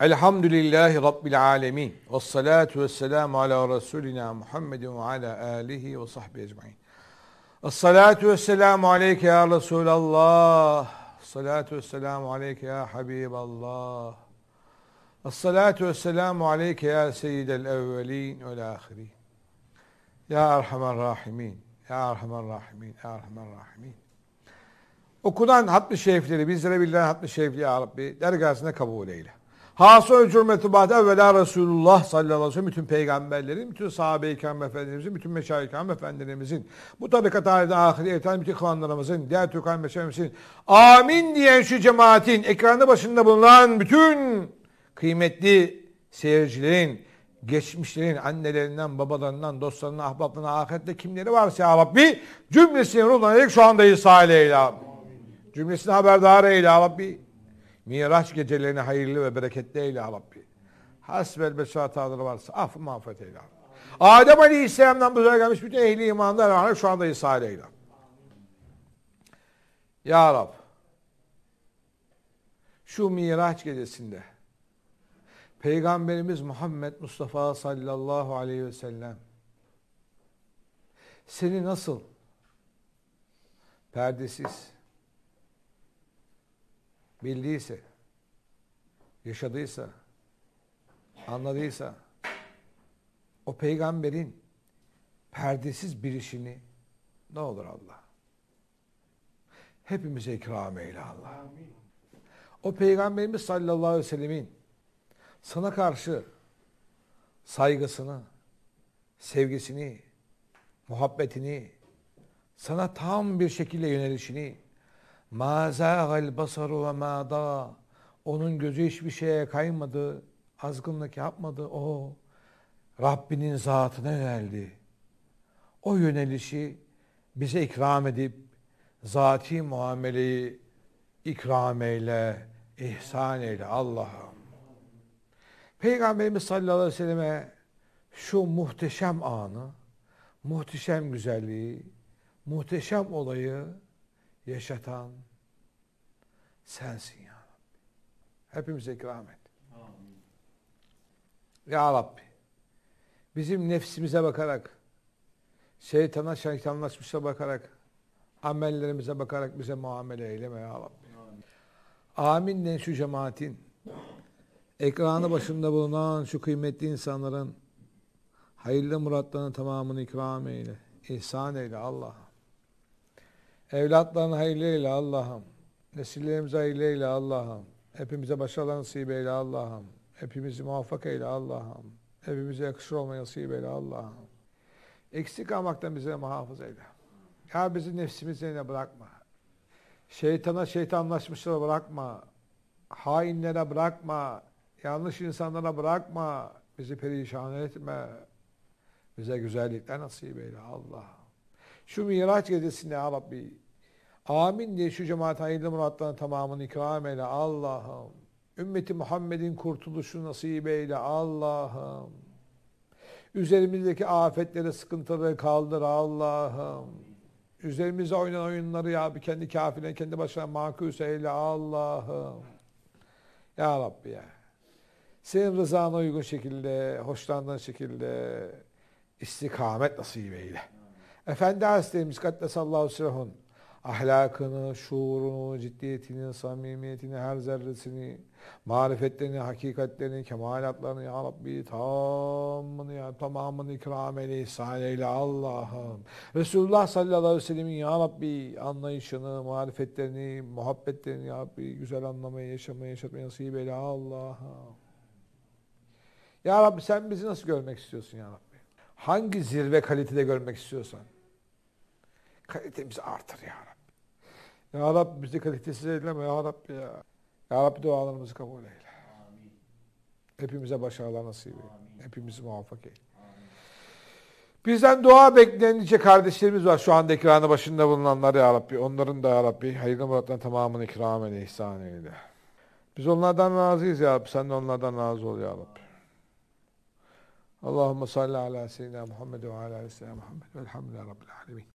Elhamdülillahi Rabbil alemin. Ve salatu ve selamu ala Resulina Muhammedin ve ala alihi ve sahbihi ecmain. Esselatu ve selamu aleyke ya Resulallah. Esselatu ve selamu aleyke ya Habiballah. Esselatu ve selamu aleyke ya Seyyidel evvelin ve ahirin. Ya Erhamer Rahimin. Ya Erhamer Rahimin. Ya Erhamer Rahimin. Okunan hatmi şerifleri bizlere bilen hatmi şerifli ya Rabbi dergasına kabul eyle. Hasıl cürmeti bahde evvela Resulullah sallallahu aleyhi ve sellem bütün peygamberlerin, bütün sahabe-i kiram efendilerimizin, bütün meşayih kiram efendilerimizin, bu tabikat halinde ahire yeten bütün kıvanlarımızın, diğer Türkan meşayihimizin, amin diyen şu cemaatin, ekranda başında bulunan bütün kıymetli seyircilerin, geçmişlerin annelerinden, babalarından, dostlarından, ahbaplarından, ahirette kimleri varsa ya Rabbi, cümlesini ruhlanayık şu anda andayız sahile eyle. Cümlesini haberdar eyle ya Rabbi. Miraç gecelerini hayırlı ve bereketli eyle ya Rabbi. Hasbel besat adını varsa af mağfiret eyle. Adem Aleyhisselam'dan bu gelmiş bütün ehli imanlar şu anda ishal eyle. Ya Rab şu Miraç gecesinde Peygamberimiz Muhammed Mustafa sallallahu aleyhi ve sellem seni nasıl perdesiz bildiyse, yaşadıysa, anladıysa o peygamberin perdesiz bir işini ne olur Allah. Hepimize ikram eyle Allah. O peygamberimiz sallallahu aleyhi ve sellemin sana karşı saygısını, sevgisini, muhabbetini, sana tam bir şekilde yönelişini Ma zâgel basarı ve ma da. Onun gözü hiçbir şeye kaymadı. Azgınlık yapmadı. O Rabbinin zatına yöneldi. O yönelişi bize ikram edip zati muameleyi ikram eyle, ihsan eyle Allah'ım. Peygamberimiz sallallahu aleyhi ve selleme şu muhteşem anı, muhteşem güzelliği, muhteşem olayı yaşatan sensin ya Rabbi. Hepimize ikram et. Amin. Ya Rabbi. Bizim nefsimize bakarak, şeytana şeytanlaşmışa bakarak, amellerimize bakarak bize muamele eyleme ya Rabbi. Amin den şu cemaatin, ekranı başında bulunan şu kıymetli insanların hayırlı muratlarının tamamını ikram eyle, ihsan eyle Allah'a. Evlatların hayırlıyla Allah'ım. Nesillerimiz hayırlıyla Allah'ım. Hepimize başarılar nasip eyle Allah'ım. Hepimizi muvaffak eyle Allah'ım. Hepimize yakışır olmayı nasip eyle Allah'ım. Eksik almaktan bizi muhafız eyle. Ya bizi nefsimiz eline bırakma. Şeytana şeytanlaşmışlara bırakma. Hainlere bırakma. Yanlış insanlara bırakma. Bizi perişan etme. Bize güzellikler nasip eyle Allah'ım. Şu Miraç gecesinde ya Rabbi amin diye şu cemaat hayırlı muratların tamamını ikram eyle Allah'ım. Ümmeti Muhammed'in kurtuluşu nasip eyle Allah'ım. Üzerimizdeki afetlere, sıkıntıları kaldır Allah'ım. Üzerimize oynan oyunları ya Rabbi kendi kafirine, kendi başına makus eyle Allah'ım. Ya Rabbi ya. Senin rızana uygun şekilde, hoşlandığın şekilde istikamet nasip eyle. Efendi Hazretlerimiz Kattesallahu Sirhun ahlakını, şuurunu, ciddiyetini, samimiyetini, her zerresini, marifetlerini, hakikatlerini, kemalatlarını ya Rabbi tamamını ya tamamını ikram eyle, ihsan eyle Allah'ım. Resulullah sallallahu aleyhi ve sellemin ya Rabbi anlayışını, marifetlerini, muhabbetlerini ya Rabbi güzel anlamayı, yaşamayı, yaşatmayı nasip eyle Allah'ım. Ya Rabbi sen bizi nasıl görmek istiyorsun ya Rabbi? Hangi zirve kalitede görmek istiyorsan? Kalitemizi artır ya Rabbi. Ya Rabbi bizi kalitesiz eyleme ya Rabbi ya. Ya Rabbi dualarımızı kabul eyle. Amin. Hepimize başarılar nasip eyle. Amin. Hepimizi muvaffak eyle. Bizden dua bekleyen kardeşlerimiz var şu anda ekranı başında bulunanlar ya Rabbi. Onların da ya Rabbi hayırlı muratlarının tamamını ikram eyle, ihsan eyle. Biz onlardan razıyız ya Rabbi. Sen de onlardan razı ol ya Rabbi. Allahümme salli ala seyyidina Muhammed ve ala seyyidina Muhammed. Velhamdülillahi Rabbil alemin.